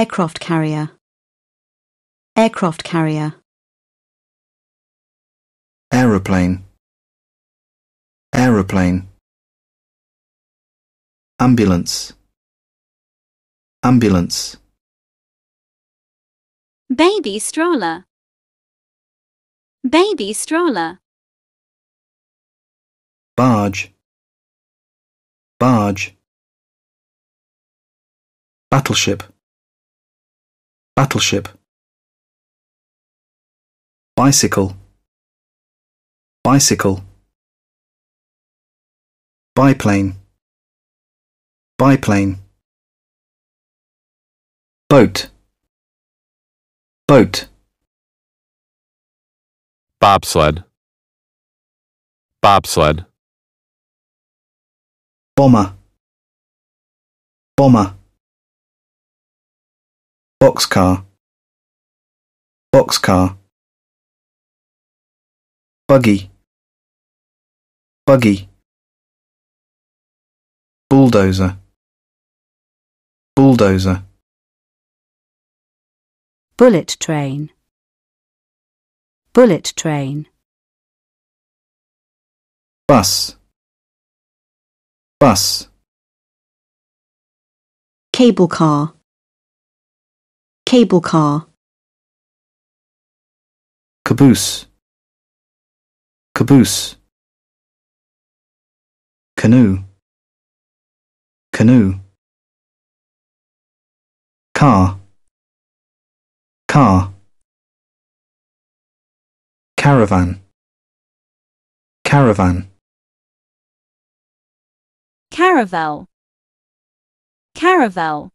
aircraft carrier aircraft carrier aeroplane aeroplane ambulance ambulance baby stroller baby stroller barge barge battleship battleship bicycle bicycle biplane biplane boat boat bobsled bobsled bomber bomber boxcar boxcar buggy buggy bulldozer bulldozer bullet train bullet train bus bus cable car cable car caboose caboose canoe canoe car car caravan caravan caravel caravel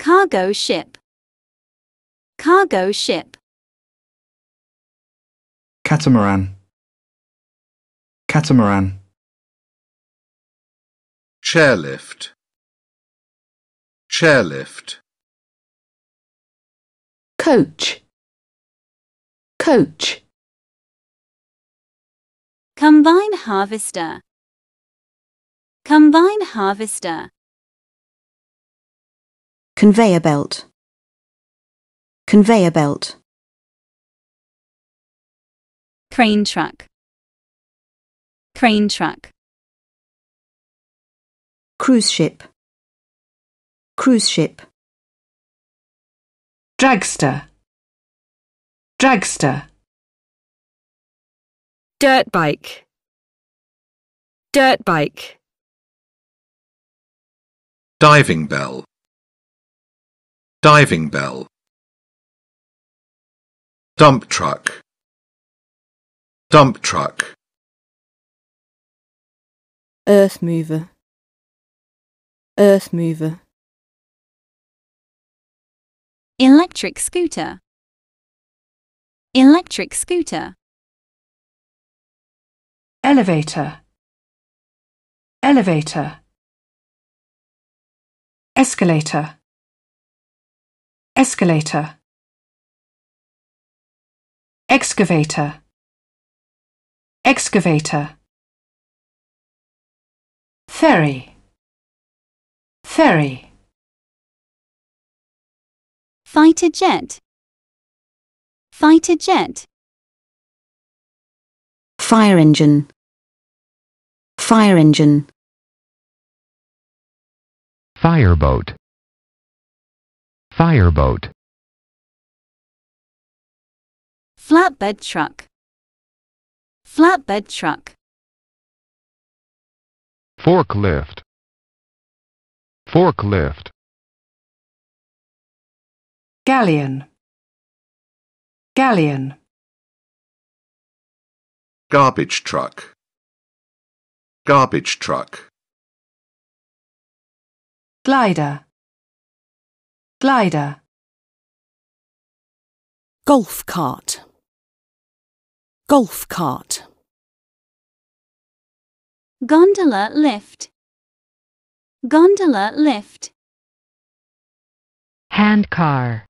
cargo ship cargo ship catamaran catamaran chairlift chairlift coach coach combine harvester combine harvester conveyor belt conveyor belt crane truck crane truck cruise ship cruise ship dragster dragster dirt bike dirt bike diving bell diving bell dump truck dump truck earth mover earth mover electric scooter electric scooter elevator elevator escalator escalator excavator excavator ferry ferry fighter jet fighter jet fire engine fire engine fireboat Fireboat. Flatbed truck. Flatbed truck. Forklift. Forklift. Galleon. Galleon. Garbage truck. Garbage truck. Glider glider golf cart golf cart gondola lift gondola lift hand car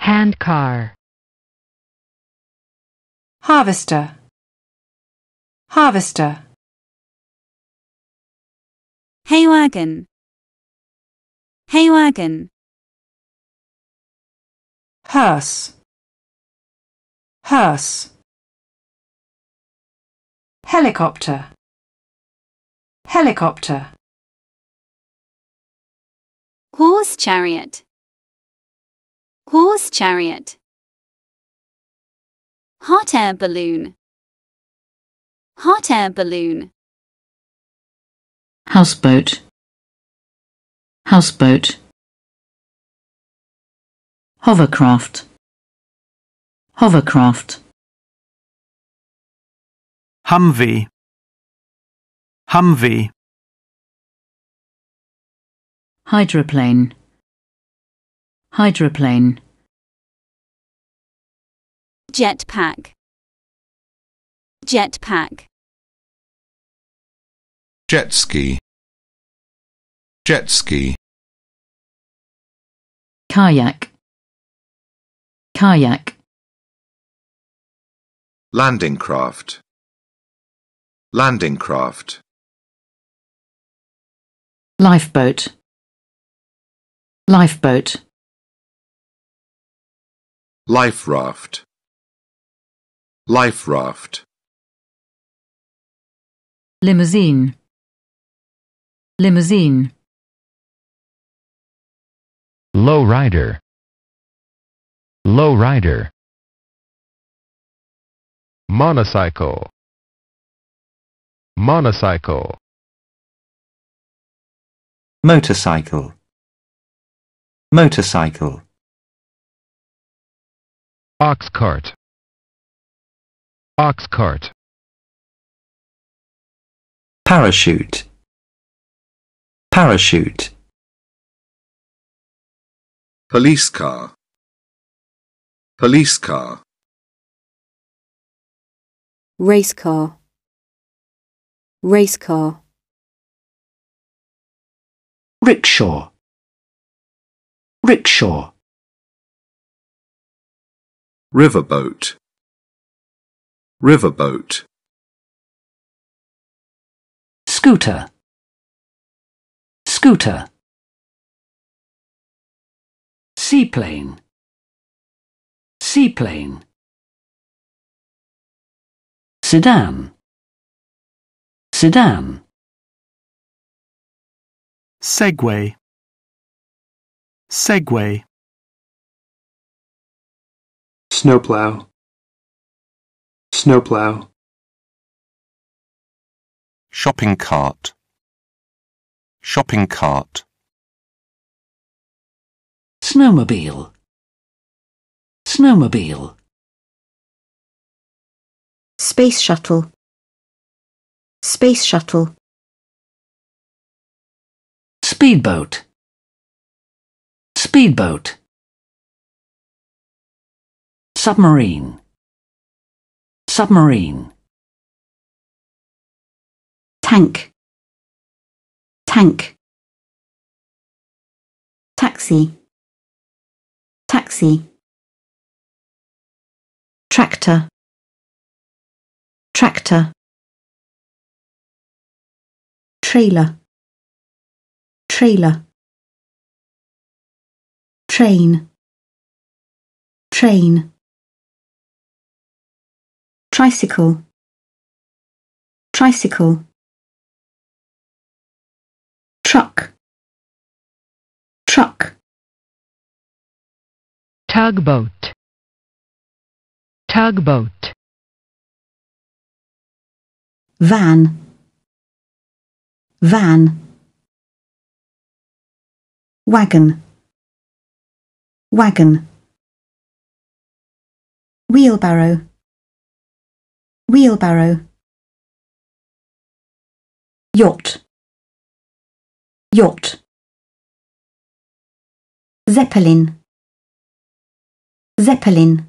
hand car harvester harvester hay wagon wagon. Hearse. Hearse. Helicopter. Helicopter. Horse chariot. Horse chariot. Hot air balloon. Hot air balloon. Houseboat houseboat hovercraft hovercraft Humvee Humvee hydroplane hydroplane jetpack jetpack jet ski jet ski kayak kayak landing craft landing craft lifeboat lifeboat life raft life raft limousine limousine low rider low rider monocycle monocycle motorcycle motorcycle ox cart ox cart parachute parachute police car police car race car race car rickshaw rickshaw riverboat riverboat scooter scooter seaplane seaplane sedan sedan Segway. Segway. Snowplow. Snowplow. Shopping cart. Shopping cart snowmobile snowmobile space shuttle space shuttle speedboat speedboat submarine submarine tank tank taxi taxi tractor tractor trailer trailer train train tricycle tricycle truck tugboat tugboat van van wagon wagon wheelbarrow wheelbarrow yacht yacht zeppelin Zeppelin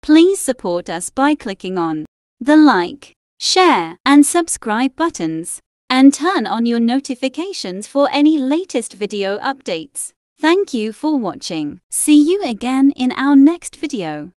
Please support us by clicking on the like share, and subscribe buttons, and turn on your notifications for any latest video updates. Thank you for watching. See you again in our next video.